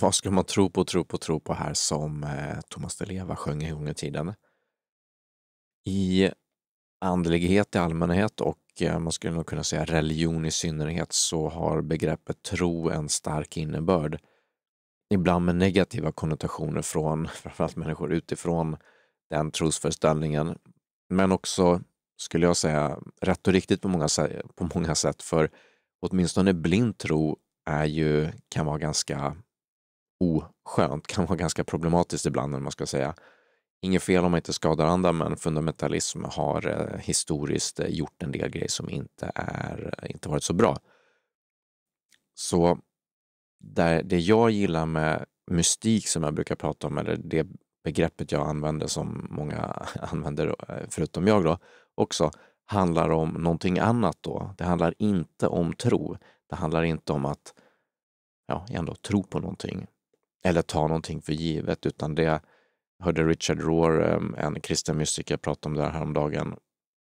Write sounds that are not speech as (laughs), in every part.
Vad ska man tro på, tro på, tro på här som eh, Thomas Thomas Leva sjöng en gång i tiden? I andlighet i allmänhet och eh, man skulle nog kunna säga religion i synnerhet så har begreppet tro en stark innebörd. Ibland med negativa konnotationer från (laughs) framförallt människor utifrån den trosföreställningen. Men också, skulle jag säga, rätt och riktigt på många, på många sätt. För åtminstone blind tro är ju, kan vara ganska oskönt, kan vara ganska problematiskt ibland, eller man ska säga. Inget fel om man inte skadar andra, men fundamentalism har eh, historiskt eh, gjort en del grejer som inte, är, eh, inte varit så bra. Så där, det jag gillar med mystik som jag brukar prata om, eller det begreppet jag använder som många (laughs) använder, förutom jag då, också handlar om någonting annat då. Det handlar inte om tro. Det handlar inte om att ja, ändå tro på någonting eller ta någonting för givet, utan det hörde Richard Rohr, ehm, en kristen mystiker, prata om det här häromdagen,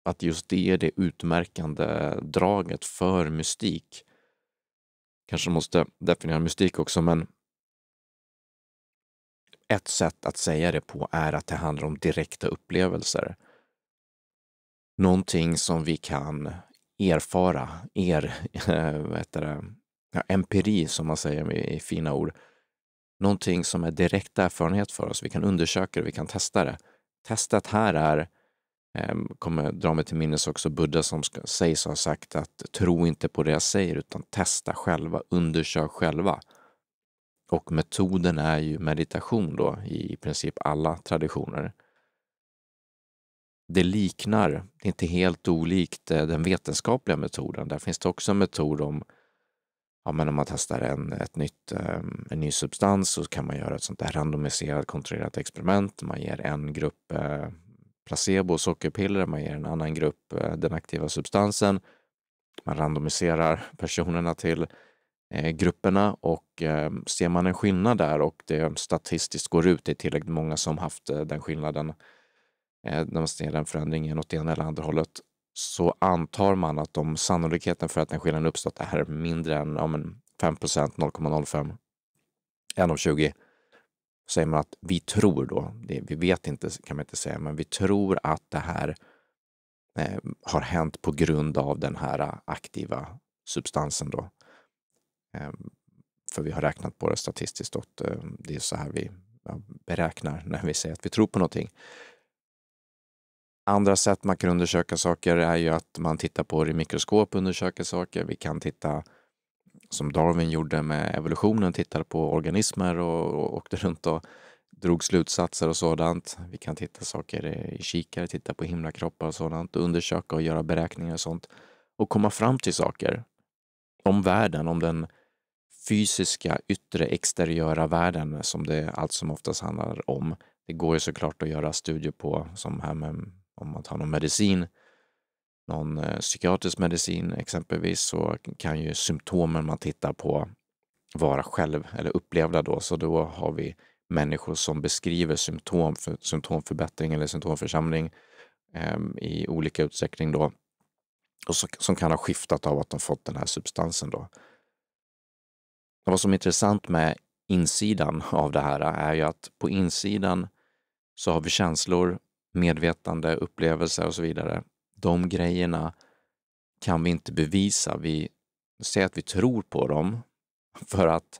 att just det är det utmärkande draget för mystik. Kanske måste definiera mystik också, men ett sätt att säga det på är att det handlar om direkta upplevelser. Någonting som vi kan erfara, er, (laughs) vad heter det, ja, empiri som man säger i fina ord, någonting som är direkt erfarenhet för oss. Vi kan undersöka det, vi kan testa det. Testet här är, ehm, kommer dra mig till minnes också Buddha som sägs ha sagt att tro inte på det jag säger utan testa själva, undersök själva. Och metoden är ju meditation då i princip alla traditioner. Det liknar, det är inte helt olikt eh, den vetenskapliga metoden. Där finns det också en metod om ja, men om man testar en, ett nytt, ehm, en ny substans så kan man göra ett sånt där randomiserat kontrollerat experiment. Man ger en grupp eh, placebo och sockerpiller, man ger en annan grupp eh, den aktiva substansen. Man randomiserar personerna till eh, grupperna och ehm, ser man en skillnad där och det statistiskt går ut, det är tillräckligt många som haft den skillnaden när man ser den förändringen åt det ena eller andra hållet, så antar man att om sannolikheten för att den skillnaden uppstått är mindre än ja, men 5 0,05, 1 av 20, säger man att vi tror då, det, vi vet inte kan man inte säga, men vi tror att det här eh, har hänt på grund av den här aktiva substansen då. Eh, för vi har räknat på det statistiskt och eh, det är så här vi beräknar när vi säger att vi tror på någonting. Andra sätt man kan undersöka saker är ju att man tittar på det i mikroskop, undersöker saker. Vi kan titta som Darwin gjorde med evolutionen, tittade på organismer och, och åkte runt och drog slutsatser och sådant. Vi kan titta saker i kikare, titta på himlakroppar och sådant och undersöka och göra beräkningar och sånt och komma fram till saker om världen, om den fysiska yttre exteriöra världen som det allt som oftast handlar om. Det går ju såklart att göra studier på, som här med om man tar någon medicin, någon eh, psykiatrisk medicin exempelvis, så kan ju symptomen man tittar på vara själv eller upplevda då, så då har vi människor som beskriver symptom för, symptomförbättring eller symptomförsämring eh, i olika utsträckning då och så, som kan ha skiftat av att de fått den här substansen då. Och vad som är intressant med insidan av det här är ju att på insidan så har vi känslor medvetande, upplevelser och så vidare. De grejerna kan vi inte bevisa. Vi säger att vi tror på dem (laughs) för att,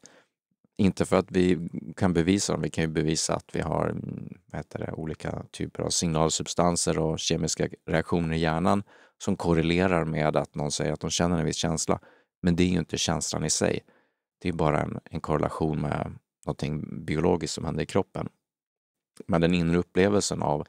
inte för att vi kan bevisa dem, vi kan ju bevisa att vi har mm, det, olika typer av signalsubstanser och kemiska reaktioner i hjärnan som korrelerar med att någon säger att de känner en viss känsla. Men det är ju inte känslan i sig. Det är bara en, en korrelation med någonting biologiskt som händer i kroppen. Men den inre upplevelsen av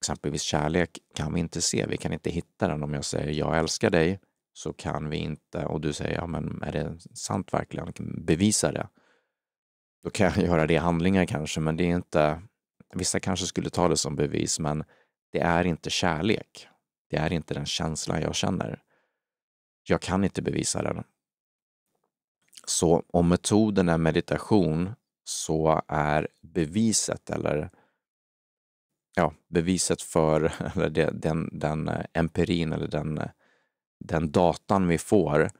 Exempelvis kärlek kan vi inte se, vi kan inte hitta den. Om jag säger jag älskar dig så kan vi inte, och du säger ja men är det sant verkligen, bevisa det. Då kan jag (laughs) göra det i handlingar kanske, men det är inte, vissa kanske skulle ta det som bevis, men det är inte kärlek. Det är inte den känslan jag känner. Jag kan inte bevisa den. Så om metoden är meditation så är beviset eller ja, beviset för (laughs) eller den, den eh, empirin eller den, eh, den datan vi får,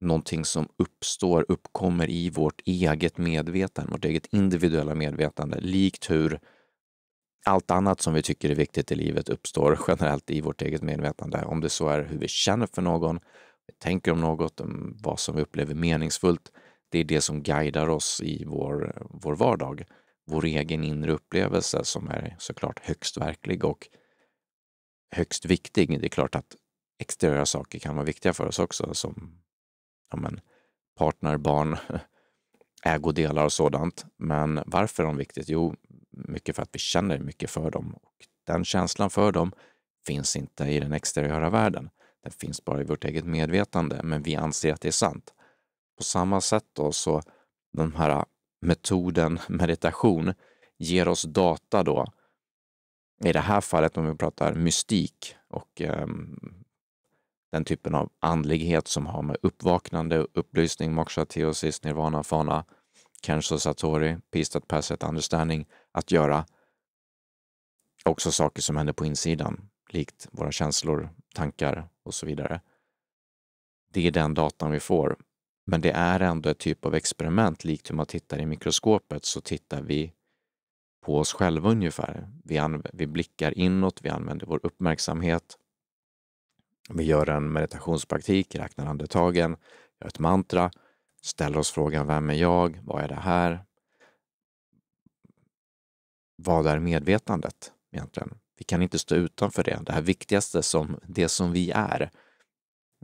någonting som uppstår, uppkommer i vårt eget medvetande, vårt eget individuella medvetande, likt hur allt annat som vi tycker är viktigt i livet uppstår (laughs) generellt i vårt eget medvetande. Om det så är hur vi känner för någon, tänker om något, vad som vi upplever meningsfullt. Det är det som guidar oss i vår, vår vardag vår egen inre upplevelse som är såklart högst verklig och högst viktig. Det är klart att exteriöra saker kan vara viktiga för oss också som ja men, partner, barn, (laughs) ägodelar och sådant. Men varför är de viktigt? Jo, mycket för att vi känner mycket för dem och den känslan för dem finns inte i den exteriöra världen. Den finns bara i vårt eget medvetande, men vi anser att det är sant. På samma sätt då så de här metoden meditation ger oss data då. I det här fallet om vi pratar mystik och eh, den typen av andlighet som har med uppvaknande, upplysning, moksha, teosis, nirvana, fana, kanske satori, pistat passet, understanding att göra. Också saker som händer på insidan, likt våra känslor, tankar och så vidare. Det är den datan vi får men det är ändå ett typ av experiment. Likt hur man tittar i mikroskopet så tittar vi på oss själva ungefär. Vi, vi blickar inåt, vi använder vår uppmärksamhet. Vi gör en meditationspraktik, räknar andetagen, gör ett mantra, ställer oss frågan vem är jag? Vad är det här? Vad är medvetandet egentligen? Vi kan inte stå utanför det. Det här viktigaste som det som vi är,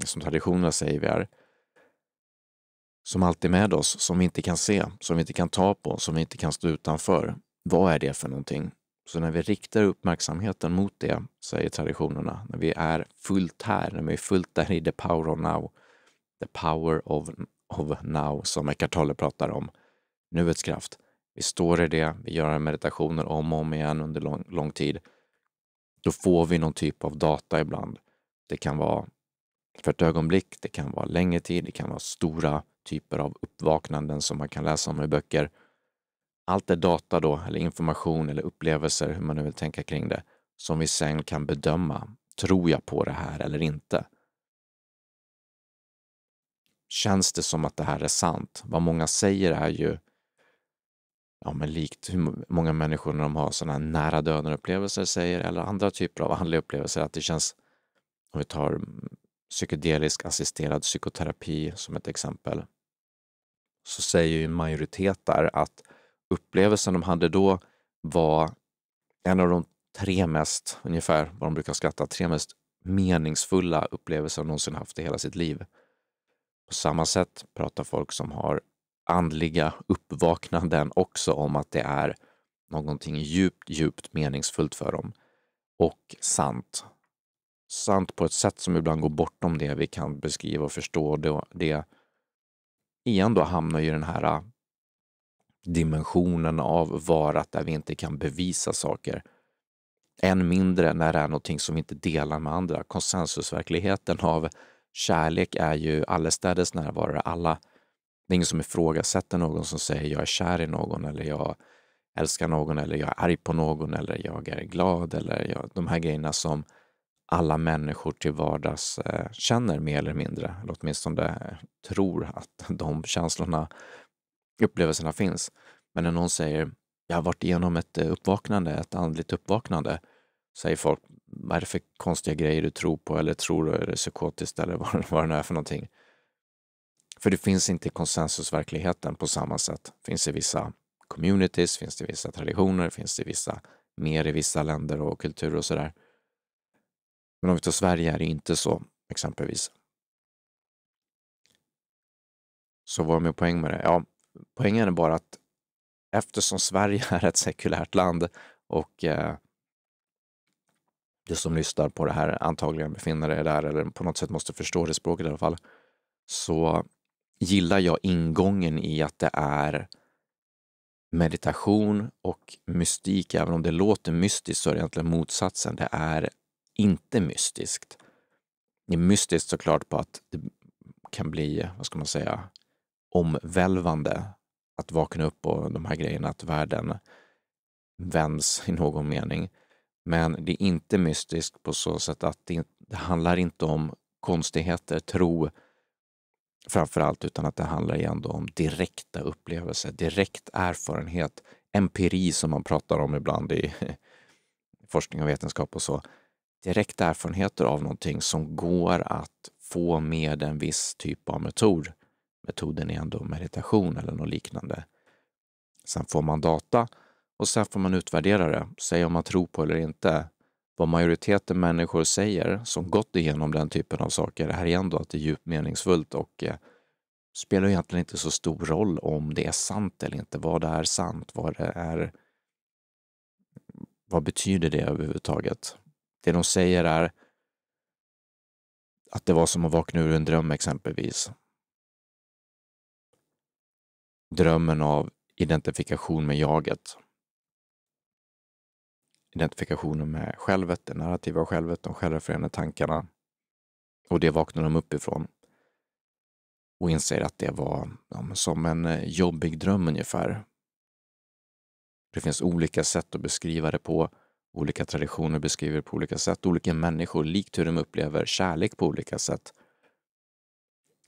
som traditionerna säger vi är, som alltid är med oss, som vi inte kan se, som vi inte kan ta på, som vi inte kan stå utanför. Vad är det för någonting? Så när vi riktar uppmärksamheten mot det, säger traditionerna, när vi är fullt här, när vi är fullt där i the power of now, the power of, of now, som Eckart Tolle pratar om, nuets kraft. Vi står i det, vi gör meditationer om och om igen under lång, lång tid. Då får vi någon typ av data ibland. Det kan vara för ett ögonblick, det kan vara längre tid, det kan vara stora typer av uppvaknanden som man kan läsa om i böcker. Allt är data då, eller information eller upplevelser, hur man nu vill tänka kring det, som vi sen kan bedöma. Tror jag på det här eller inte? Känns det som att det här är sant? Vad många säger är ju ja, men likt hur många människor när de har sådana nära döden-upplevelser säger, eller andra typer av andliga upplevelser, att det känns, om vi tar psykedelisk assisterad psykoterapi som ett exempel, så säger ju en majoritet där att upplevelsen de hade då var en av de tre mest, ungefär vad de brukar skratta, tre mest meningsfulla upplevelser de någonsin haft i hela sitt liv. På samma sätt pratar folk som har andliga uppvaknanden också om att det är någonting djupt, djupt meningsfullt för dem och sant sant på ett sätt som ibland går bortom det vi kan beskriva och förstå. Det, det igen då hamnar ju den här äh, dimensionen av varat där vi inte kan bevisa saker. Än mindre när det är någonting som vi inte delar med andra. Konsensusverkligheten av kärlek är ju allestädes närvarande. Alla, det är ingen som ifrågasätter någon som säger jag är kär i någon eller jag älskar någon eller jag är arg på någon eller jag är glad eller jag, de här grejerna som alla människor till vardags eh, känner mer eller mindre, eller åtminstone tror att (laughs) de känslorna, upplevelserna finns. Men när någon säger jag har varit igenom ett eh, uppvaknande, ett andligt uppvaknande, säger folk vad är det för konstiga grejer du tror på eller tror du är det psykotiskt eller (laughs) vad, vad det nu är för någonting. För det finns inte konsensusverkligheten på samma sätt. Finns i vissa communities, finns det vissa traditioner, finns det vissa, mer i vissa länder och kulturer och sådär. Men om vi tar Sverige är det inte så, exempelvis. Så vad är min poäng med det? Ja, poängen är bara att eftersom Sverige (laughs) är ett sekulärt land och eh, du som lyssnar på det här antagligen befinner dig där eller på något sätt måste förstå det språket i alla fall, så gillar jag ingången i att det är meditation och mystik. Även om det låter mystiskt så är det egentligen motsatsen. Det är inte mystiskt. Det är mystiskt såklart på att det kan bli, vad ska man säga, omvälvande att vakna upp och de här grejerna, att världen vänds i någon mening. Men det är inte mystiskt på så sätt att det, det handlar inte om konstigheter, tro framför allt, utan att det handlar ändå om direkta upplevelser, direkt erfarenhet, empiri som man pratar om ibland i (laughs) forskning och vetenskap och så direkta erfarenheter av någonting som går att få med en viss typ av metod. Metoden är ändå meditation eller något liknande. Sen får man data och sen får man utvärdera det, säga om man tror på eller inte. Vad majoriteten människor säger som gått igenom den typen av saker är ändå att det är djupt meningsfullt och eh, spelar egentligen inte så stor roll om det är sant eller inte, vad det är sant, vad det är... Vad betyder det överhuvudtaget? Det de säger är att det var som att vakna ur en dröm exempelvis. Drömmen av identifikation med jaget. Identifikationen med självet, det narrativa självet, de självrefererande tankarna. Och det vaknar de uppifrån. och inser att det var ja, som en eh, jobbig dröm ungefär. Det finns olika sätt att beskriva det på Olika traditioner beskriver på olika sätt, olika människor, likt hur de upplever kärlek på olika sätt.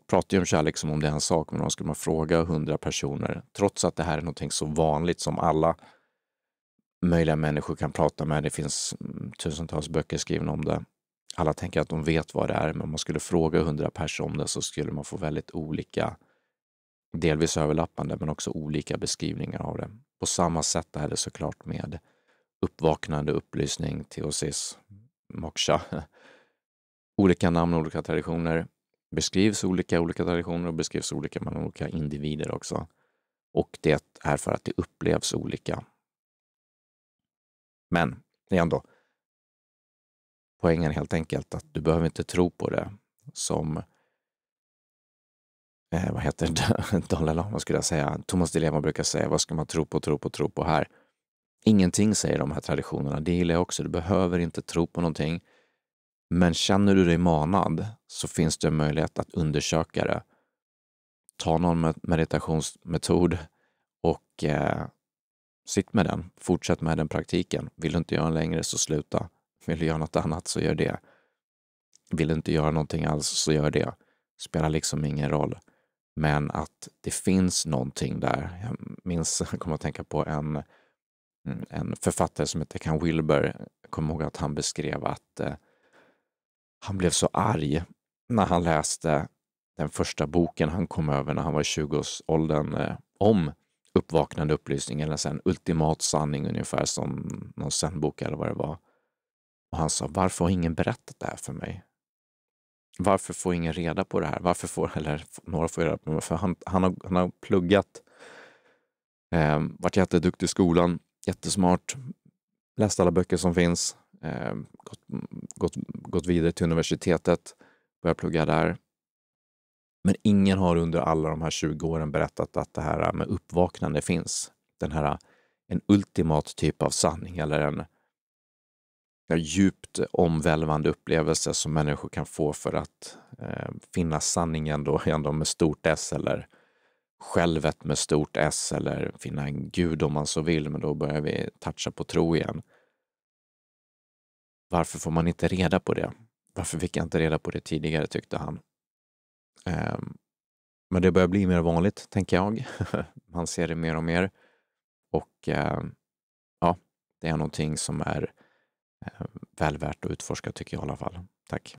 Pratar ju om kärlek som om det är en sak, men om man skulle man fråga hundra personer, trots att det här är någonting så vanligt som alla möjliga människor kan prata med, det finns mm, tusentals böcker skrivna om det. Alla tänker att de vet vad det är, men om man skulle fråga hundra personer så skulle man få väldigt olika, delvis överlappande, men också olika beskrivningar av det. På samma sätt är det såklart med uppvaknande, upplysning, teosis, moksha. (laughs) Olika namn, olika traditioner beskrivs olika, olika traditioner och beskrivs olika mellan olika individer också. Och det är för att det upplevs olika. Men igen då, poängen helt enkelt att du behöver inte tro på det som eh, vad heter (laughs) Dalai Lama skulle jag säga. Thomas Di brukar säga, vad ska man tro på, tro på, tro på här? Ingenting säger de här traditionerna, det gillar jag också. Du behöver inte tro på någonting. Men känner du dig manad så finns det en möjlighet att undersöka det. Ta någon meditationsmetod och eh, sitt med den. Fortsätt med den praktiken. Vill du inte göra den längre så sluta. Vill du göra något annat så gör det. Vill du inte göra någonting alls så gör det. Spelar liksom ingen roll. Men att det finns någonting där. Jag minns, jag (laughs) kommer att tänka på en Mm, en författare som heter Ken Wilber, jag kommer ihåg att han beskrev att eh, han blev så arg när han läste den första boken han kom över när han var i 20-årsåldern eh, om uppvaknande upplysning, eller en ultimat sanning ungefär som någon zenbok eller vad det var. Och han sa, varför har ingen berättat det här för mig? Varför får ingen reda på det här? Varför får, (laughs) eller några får reda på det, för han, han, har, han har pluggat, eh, varit jätteduktig i skolan, jättesmart, läst alla böcker som finns, eh, gått, gått, gått vidare till universitetet, börjat plugga där. Men ingen har under alla de här 20 åren berättat att det här med uppvaknande finns. Den här, en ultimat typ av sanning eller en djupt omvälvande upplevelse som människor kan få för att eh, finna sanningen då, (laughs) ändå med stort S eller självet med stort S eller finna en gud om man så vill, men då börjar vi toucha på tro igen. Varför får man inte reda på det? Varför fick jag inte reda på det tidigare, tyckte han. Ehm, men det börjar bli mer vanligt, tänker jag. (laughs) man ser det mer och mer. Och ehm, ja, det är någonting som är ehm, väl värt att utforska, tycker jag i alla fall. Tack.